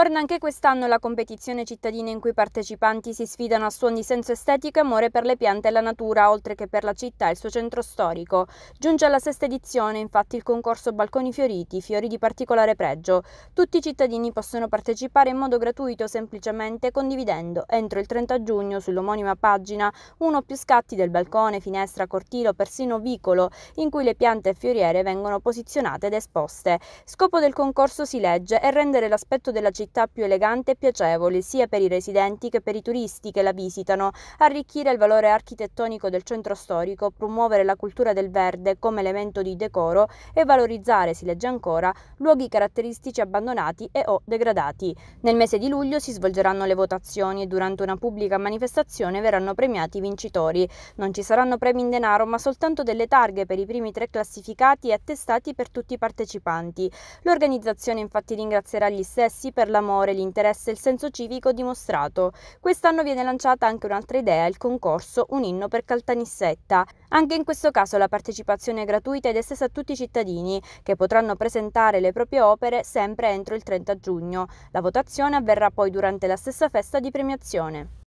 Torna anche quest'anno la competizione cittadina in cui i partecipanti si sfidano a suon di senso estetico e amore per le piante e la natura, oltre che per la città e il suo centro storico. Giunge alla sesta edizione, infatti, il concorso Balconi Fioriti, fiori di particolare pregio. Tutti i cittadini possono partecipare in modo gratuito semplicemente condividendo, entro il 30 giugno, sull'omonima pagina, uno o più scatti del balcone, finestra, cortile o persino vicolo, in cui le piante e fioriere vengono posizionate ed esposte. Scopo del concorso, si legge, è rendere l'aspetto della città città più elegante e piacevole sia per i residenti che per i turisti che la visitano, arricchire il valore architettonico del centro storico, promuovere la cultura del verde come elemento di decoro e valorizzare, si legge ancora, luoghi caratteristici abbandonati e o degradati. Nel mese di luglio si svolgeranno le votazioni e durante una pubblica manifestazione verranno premiati i vincitori. Non ci saranno premi in denaro ma soltanto delle targhe per i primi tre classificati e attestati per tutti i partecipanti. L'organizzazione infatti ringrazierà gli stessi per per l'amore, l'interesse e il senso civico dimostrato. Quest'anno viene lanciata anche un'altra idea, il concorso Un inno per Caltanissetta. Anche in questo caso la partecipazione è gratuita ed è stessa a tutti i cittadini che potranno presentare le proprie opere sempre entro il 30 giugno. La votazione avverrà poi durante la stessa festa di premiazione.